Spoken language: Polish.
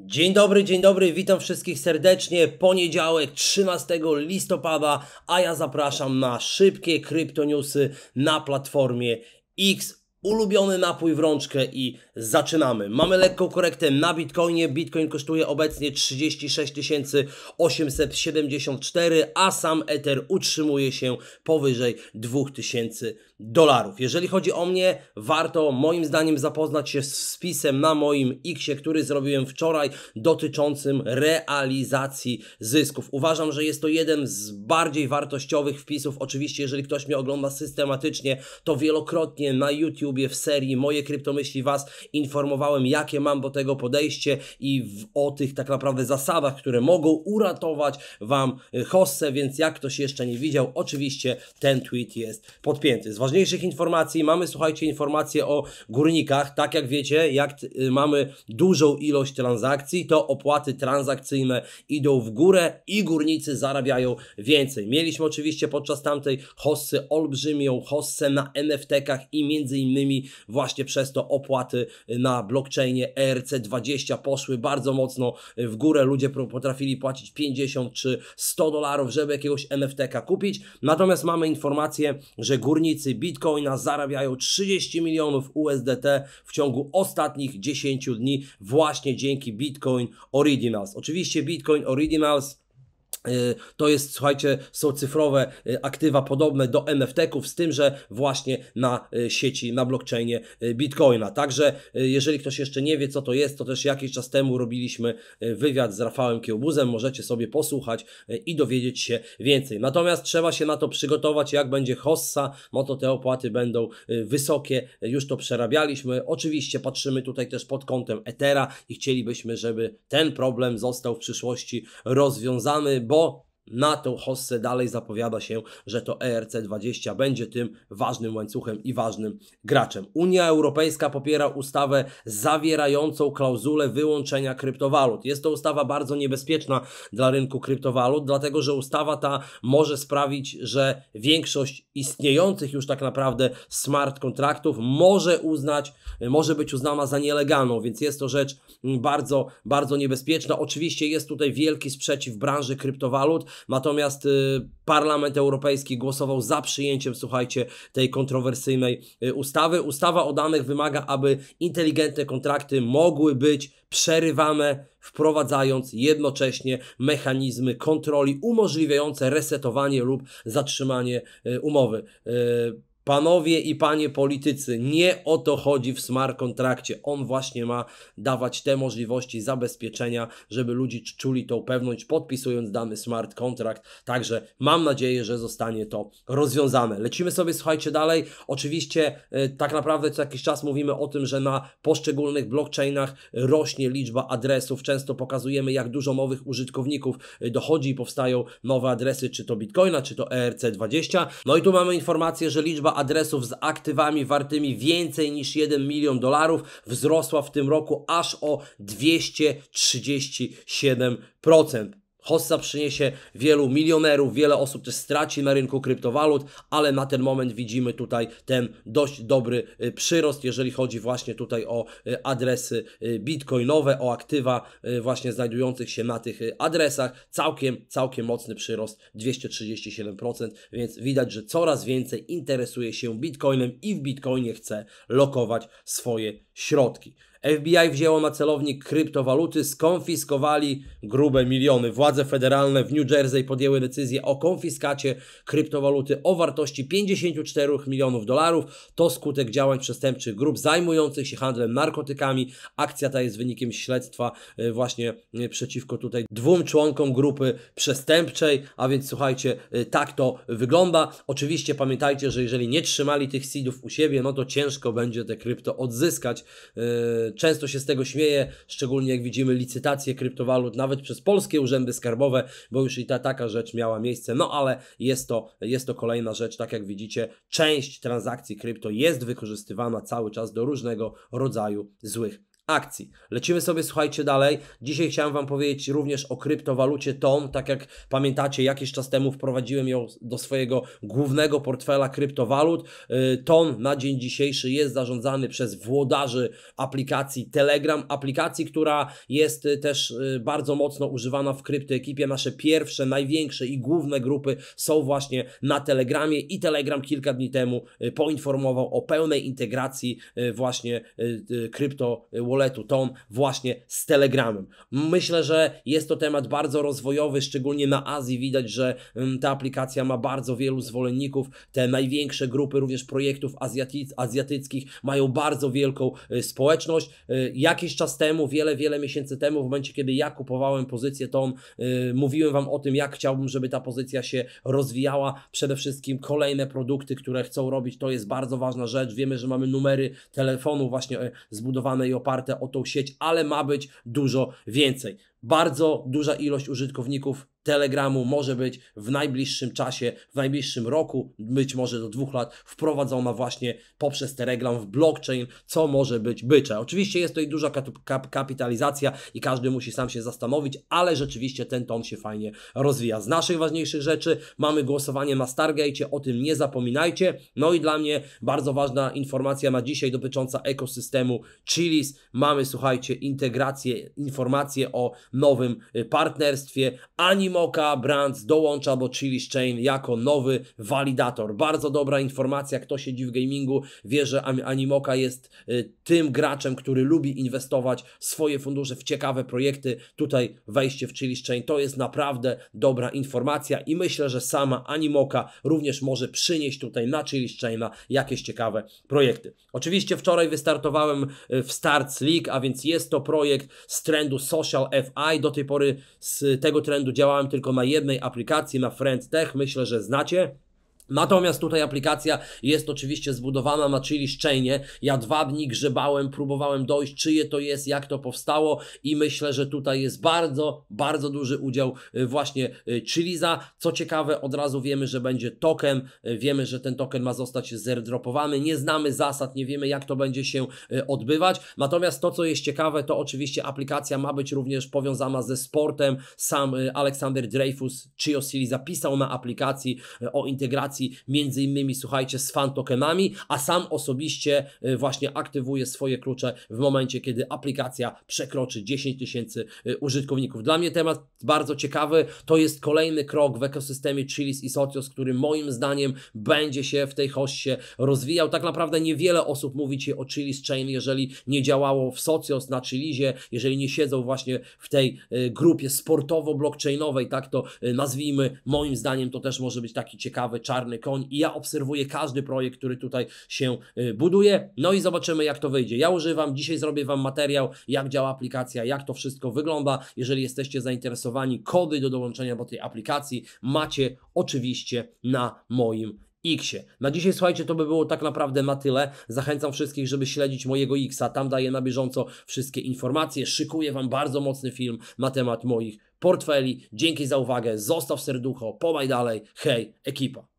Dzień dobry, dzień dobry, witam wszystkich serdecznie. Poniedziałek 13 listopada, a ja zapraszam na szybkie kryptoniusy na platformie X ulubiony napój w rączkę i zaczynamy. Mamy lekką korektę na Bitcoinie. Bitcoin kosztuje obecnie 36 874, a sam Ether utrzymuje się powyżej 2000 dolarów. Jeżeli chodzi o mnie, warto moim zdaniem zapoznać się z spisem na moim Xie, który zrobiłem wczoraj dotyczącym realizacji zysków. Uważam, że jest to jeden z bardziej wartościowych wpisów. Oczywiście, jeżeli ktoś mnie ogląda systematycznie, to wielokrotnie na YouTube YouTubie w serii Moje Kryptomyśli Was informowałem, jakie mam do tego podejście i w, o tych tak naprawdę zasadach, które mogą uratować Wam y, hossę, więc jak ktoś jeszcze nie widział, oczywiście ten tweet jest podpięty. Z ważniejszych informacji mamy, słuchajcie, informacje o górnikach. Tak jak wiecie, jak y, mamy dużą ilość transakcji, to opłaty transakcyjne idą w górę i górnicy zarabiają więcej. Mieliśmy oczywiście podczas tamtej hossy olbrzymią hossę na NFT-kach i m.in innymi właśnie przez to opłaty na blockchainie ERC20 poszły bardzo mocno w górę. Ludzie potrafili płacić 50 czy 100 dolarów, żeby jakiegoś NFT-ka kupić. Natomiast mamy informację, że górnicy Bitcoina zarabiają 30 milionów USDT w ciągu ostatnich 10 dni właśnie dzięki Bitcoin Originals. Oczywiście Bitcoin Originals Y, to jest, słuchajcie, są cyfrowe y, aktywa podobne do NFT-ków, z tym, że właśnie na y, sieci, na blockchainie Bitcoina. Także, jeżeli ktoś jeszcze nie wie, co to jest, to też jakiś czas temu robiliśmy wywiad z Rafałem Kiełbuzem. Możecie sobie posłuchać i dowiedzieć się więcej. Natomiast trzeba się na to przygotować, jak będzie hossa, no to te opłaty będą wysokie. Już to przerabialiśmy. Oczywiście patrzymy tutaj też pod kątem Etera i chcielibyśmy, żeby ten problem został w przyszłości rozwiązany bon, na tą hossę dalej zapowiada się, że to ERC20 będzie tym ważnym łańcuchem i ważnym graczem. Unia Europejska popiera ustawę zawierającą klauzulę wyłączenia kryptowalut. Jest to ustawa bardzo niebezpieczna dla rynku kryptowalut, dlatego że ustawa ta może sprawić, że większość istniejących już tak naprawdę smart kontraktów może uznać, może być uznana za nielegalną, więc jest to rzecz bardzo, bardzo niebezpieczna. Oczywiście jest tutaj wielki sprzeciw branży kryptowalut, Natomiast y, Parlament Europejski głosował za przyjęciem, słuchajcie, tej kontrowersyjnej y, ustawy. Ustawa o danych wymaga, aby inteligentne kontrakty mogły być przerywane, wprowadzając jednocześnie mechanizmy kontroli umożliwiające resetowanie lub zatrzymanie y, umowy. Panowie i panie politycy, nie o to chodzi w smart kontrakcie. On właśnie ma dawać te możliwości zabezpieczenia, żeby ludzie czuli tą pewność, podpisując dany smart kontrakt. Także mam nadzieję, że zostanie to rozwiązane. Lecimy sobie, słuchajcie, dalej. Oczywiście, e, tak naprawdę co jakiś czas mówimy o tym, że na poszczególnych blockchainach rośnie liczba adresów. Często pokazujemy, jak dużo nowych użytkowników e, dochodzi i powstają nowe adresy, czy to Bitcoina, czy to ERC20. No i tu mamy informację, że liczba adresów z aktywami wartymi więcej niż 1 milion dolarów wzrosła w tym roku aż o 237%. Hossa przyniesie wielu milionerów, wiele osób też straci na rynku kryptowalut, ale na ten moment widzimy tutaj ten dość dobry y, przyrost, jeżeli chodzi właśnie tutaj o y, adresy y, bitcoinowe, o aktywa właśnie znajdujących się na tych adresach. Całkiem, całkiem mocny przyrost, 237%, więc widać, że coraz więcej interesuje się bitcoinem i w bitcoinie chce lokować swoje środki. FBI wzięło na celownik kryptowaluty, skonfiskowali grube miliony. Władze federalne w New Jersey podjęły decyzję o konfiskacie kryptowaluty o wartości 54 milionów dolarów. To skutek działań przestępczych grup zajmujących się handlem narkotykami. Akcja ta jest wynikiem śledztwa e, właśnie e, przeciwko tutaj dwóm członkom grupy przestępczej, a więc słuchajcie, e, tak to wygląda. Oczywiście pamiętajcie, że jeżeli nie trzymali tych seedów u siebie, no to ciężko będzie te krypto odzyskać. Często się z tego śmieje, szczególnie jak widzimy licytacje kryptowalut nawet przez polskie urzędy skarbowe, bo już i ta taka rzecz miała miejsce. No ale jest to, jest to kolejna rzecz, tak jak widzicie, część transakcji krypto jest wykorzystywana cały czas do różnego rodzaju złych akcji. Lecimy sobie, słuchajcie, dalej. Dzisiaj chciałem Wam powiedzieć również o kryptowalucie TON. Tak jak pamiętacie, jakiś czas temu wprowadziłem ją do swojego głównego portfela kryptowalut. Y, TON na dzień dzisiejszy jest zarządzany przez włodarzy aplikacji Telegram, aplikacji, która jest y, też y, bardzo mocno używana w kryptoekipie. Nasze pierwsze, największe i główne grupy są właśnie na Telegramie i Telegram kilka dni temu poinformował o pełnej integracji właśnie krypto wallet amuletu, tą właśnie z Telegramem. Myślę, że jest to temat bardzo rozwojowy, szczególnie na Azji widać, że mm, ta aplikacja ma bardzo wielu zwolenników. Te największe grupy również projektów azjatyc, azjatyckich mają bardzo wielką y, społeczność. Y, jakiś czas temu, wiele, wiele miesięcy temu, w momencie kiedy ja kupowałem pozycję tą, y, mówiłem Wam o tym, jak chciałbym, żeby ta pozycja się rozwijała. Przede wszystkim kolejne produkty, które chcą robić, to jest bardzo ważna rzecz. Wiemy, że mamy numery telefonu właśnie zbudowane i oparte o tą sieć, ale ma być dużo więcej. Bardzo duża ilość użytkowników Telegramu może być w najbliższym czasie, w najbliższym roku, być może do dwóch lat, wprowadzona właśnie poprzez Telegram w blockchain, co może być bycze. Oczywiście jest tutaj duża kapitalizacja i każdy musi sam się zastanowić, ale rzeczywiście ten ton się fajnie rozwija. Z naszych ważniejszych rzeczy mamy głosowanie na Stargate, o tym nie zapominajcie. No i dla mnie bardzo ważna informacja na dzisiaj dotycząca ekosystemu Chilis. Mamy, słuchajcie, integrację, informacje o nowym y, partnerstwie. Animoca Brands dołącza do Chilis Chain jako nowy walidator. Bardzo dobra informacja, kto siedzi w gamingu, wie, że Animoca jest y, tym graczem, który lubi inwestować swoje fundusze w ciekawe projekty. Tutaj wejście w Chilis Chain to jest naprawdę dobra informacja i myślę, że sama Animoca również może przynieść tutaj na Chili's Chain jakieś ciekawe projekty. Oczywiście wczoraj wystartowałem y, w Starts League, a więc jest to projekt z trendu Social FI i do tej pory z tego trendu działałem tylko na jednej aplikacji, na FriendTech, myślę, że znacie. Natomiast tutaj aplikacja jest oczywiście zbudowana na Chili Chainie. Ja dwa dni grzebałem, próbowałem dojść, czyje to jest, jak to powstało i myślę, że tutaj jest bardzo, bardzo duży udział y, właśnie y, Chiliza. Co ciekawe, od razu wiemy, że będzie token. Y, wiemy, że ten token ma zostać zerdropowany. Nie znamy zasad, nie wiemy jak to będzie się odbywać. Natomiast to, co jest ciekawe, to oczywiście aplikacja ma być również powiązana ze sportem. Sam Aleksander Dreyfus, Chio zapisał na aplikacji o integracji między innymi słuchajcie z fan tokenami, a sam osobiście y, właśnie aktywuje swoje klucze w momencie, kiedy aplikacja przekroczy 10 tysięcy y, użytkowników. Dla mnie temat bardzo ciekawy, to jest kolejny krok w ekosystemie Chilis i Socios, który moim zdaniem będzie się w tej hoście rozwijał. Tak naprawdę niewiele osób mówi Ci o Chilis Chain, jeżeli nie działało w Socios na Chilizie, jeżeli nie siedzą właśnie w tej y, grupie sportowo-blockchainowej, tak to nazwijmy, moim zdaniem to też może być taki ciekawy, czarny czarny koń i ja obserwuję każdy projekt, który tutaj się y, buduje. No i zobaczymy, jak to wyjdzie. Ja używam, dzisiaj zrobię Wam materiał, jak działa aplikacja, jak to wszystko wygląda. Jeżeli jesteście zainteresowani, kody do dołączenia do tej aplikacji macie oczywiście na moim Xie. Na dzisiaj, słuchajcie, to by było tak naprawdę na tyle. Zachęcam wszystkich, żeby śledzić mojego Xa. Tam daję na bieżąco wszystkie informacje. Szykuję Wam bardzo mocny film na temat moich portfeli. Dzięki za uwagę. Zostaw serducho, pomaj dalej. Hej, ekipa.